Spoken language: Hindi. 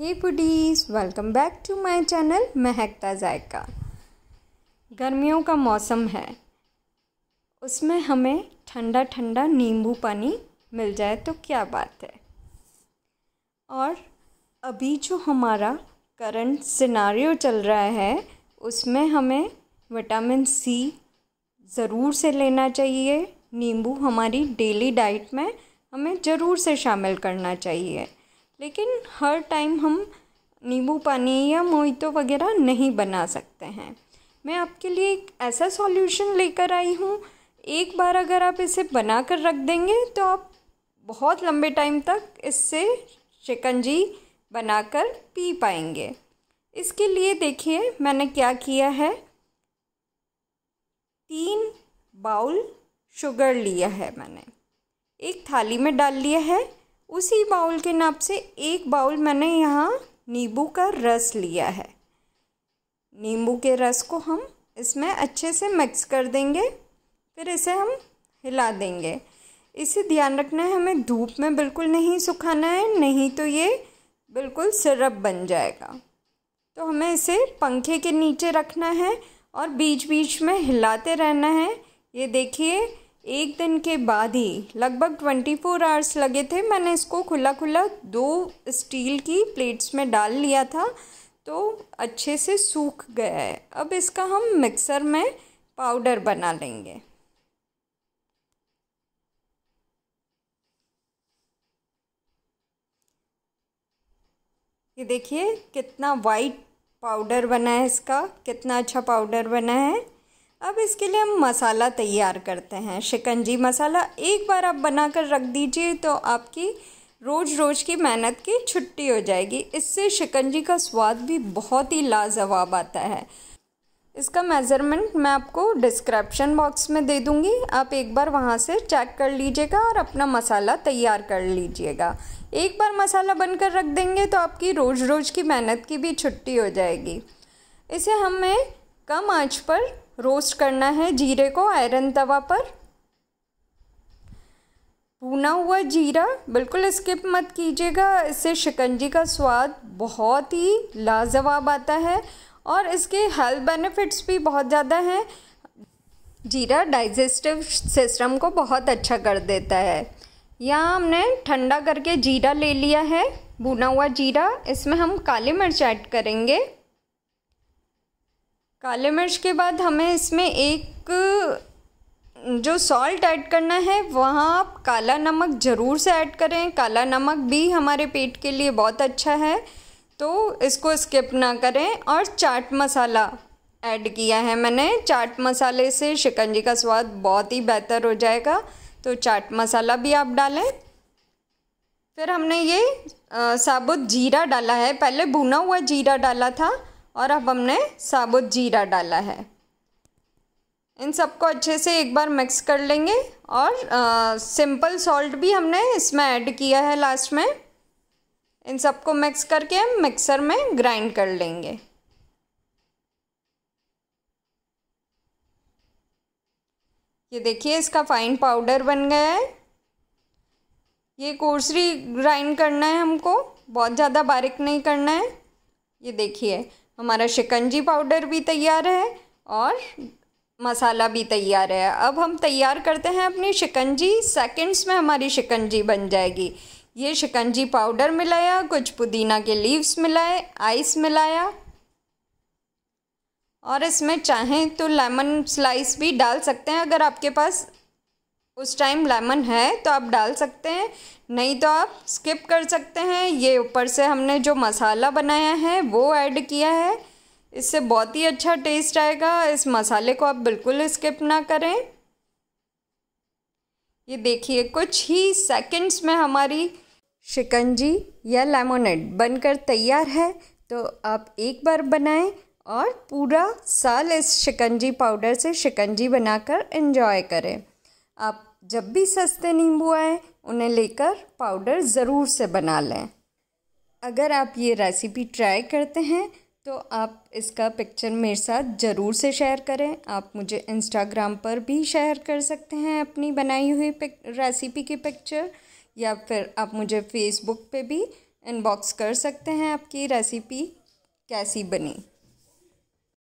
hey buddies welcome back to my channel Mehakta Zayka गर्मियों का मौसम है उसमें हमें ठंडा ठंडा नींबू पानी मिल जाए तो क्या बात है और अभी जो हमारा करंट सिनारियो चल रहा है उसमें हमें विटामिन सी ज़रूर से लेना चाहिए नींबू हमारी डेली डाइट में हमें ज़रूर से शामिल करना चाहिए लेकिन हर टाइम हम नींबू पानी या मोहितो वगैरह नहीं बना सकते हैं मैं आपके लिए एक ऐसा सॉल्यूशन लेकर आई हूँ एक बार अगर आप इसे बना कर रख देंगे तो आप बहुत लंबे टाइम तक इससे शिकंजी बनाकर पी पाएंगे इसके लिए देखिए मैंने क्या किया है तीन बाउल शुगर लिया है मैंने एक थाली में डाल लिया है उसी बाउल के नाप से एक बाउल मैंने यहाँ नींबू का रस लिया है नींबू के रस को हम इसमें अच्छे से मिक्स कर देंगे फिर इसे हम हिला देंगे इसे ध्यान रखना है हमें धूप में बिल्कुल नहीं सुखाना है नहीं तो ये बिल्कुल सिरप बन जाएगा तो हमें इसे पंखे के नीचे रखना है और बीच बीच में हिलाते रहना है ये देखिए एक दिन के बाद ही लगभग ट्वेंटी फोर आवर्स लगे थे मैंने इसको खुला खुला दो स्टील की प्लेट्स में डाल लिया था तो अच्छे से सूख गया है अब इसका हम मिक्सर में पाउडर बना लेंगे ये देखिए कितना वाइट पाउडर बना है इसका कितना अच्छा पाउडर बना है अब इसके लिए हम मसाला तैयार करते हैं शिकंजी मसाला एक बार आप बना कर रख दीजिए तो आपकी रोज़ रोज़ की मेहनत की छुट्टी हो जाएगी इससे शिकंजी का स्वाद भी बहुत ही लाजवाब आता है इसका मेज़रमेंट मैं आपको डिस्क्रिप्शन बॉक्स में दे दूँगी आप एक बार वहाँ से चेक कर लीजिएगा और अपना मसाला तैयार कर लीजिएगा एक बार मसाला बनकर रख देंगे तो आपकी रोज़ रोज़ की मेहनत की भी छुट्टी हो जाएगी इसे हमें कम आंच पर रोस्ट करना है जीरे को आयरन तवा पर भुना हुआ जीरा बिल्कुल स्किप मत कीजिएगा इससे शिकंजी का स्वाद बहुत ही लाजवाब आता है और इसके हेल्थ बेनिफिट्स भी बहुत ज़्यादा हैं जीरा डाइजेस्टिव सिस्टम को बहुत अच्छा कर देता है यहाँ हमने ठंडा करके जीरा ले लिया है भुना हुआ जीरा इसमें हम काली मिर्च ऐड करेंगे काले मिर्च के बाद हमें इसमें एक जो सॉल्ट ऐड करना है वहाँ आप काला नमक ज़रूर से ऐड करें काला नमक भी हमारे पेट के लिए बहुत अच्छा है तो इसको स्किप ना करें और चाट मसाला ऐड किया है मैंने चाट मसाले से शिकंजी का स्वाद बहुत ही बेहतर हो जाएगा तो चाट मसाला भी आप डालें फिर हमने ये साबुत जीरा डाला है पहले भुना हुआ जीरा डाला था और अब हमने साबुत जीरा डाला है इन सबको अच्छे से एक बार मिक्स कर लेंगे और आ, सिंपल सॉल्ट भी हमने इसमें ऐड किया है लास्ट में इन सबको मिक्स करके हम मिक्सर में ग्राइंड कर लेंगे ये देखिए इसका फाइन पाउडर बन गया है ये कोर्सरी ग्राइंड करना है हमको बहुत ज़्यादा बारीक नहीं करना है ये देखिए हमारा शिकंजी पाउडर भी तैयार है और मसाला भी तैयार है अब हम तैयार करते हैं अपनी शिकंजी सेकंड्स में हमारी शिकंजी बन जाएगी ये शिकंजी पाउडर मिलाया कुछ पुदीना के लीव्स मिलाए आइस मिलाया और इसमें चाहें तो लेमन स्लाइस भी डाल सकते हैं अगर आपके पास उस टाइम लेमन है तो आप डाल सकते हैं नहीं तो आप स्किप कर सकते हैं ये ऊपर से हमने जो मसाला बनाया है वो ऐड किया है इससे बहुत ही अच्छा टेस्ट आएगा इस मसाले को आप बिल्कुल स्किप ना करें ये देखिए कुछ ही सेकंड्स में हमारी शिकंजी या लेमोनेड बनकर तैयार है तो आप एक बार बनाएं और पूरा साल इस शिकंजी पाउडर से शिकंजी बनाकर एंजॉय करें आप जब भी सस्ते नींबू आए उन्हें लेकर पाउडर ज़रूर से बना लें अगर आप ये रेसिपी ट्राई करते हैं तो आप इसका पिक्चर मेरे साथ ज़रूर से शेयर करें आप मुझे इंस्टाग्राम पर भी शेयर कर सकते हैं अपनी बनाई हुई रेसिपी की पिक्चर या फिर आप मुझे फेसबुक पे भी इनबॉक्स कर सकते हैं आपकी रेसिपी कैसी बनी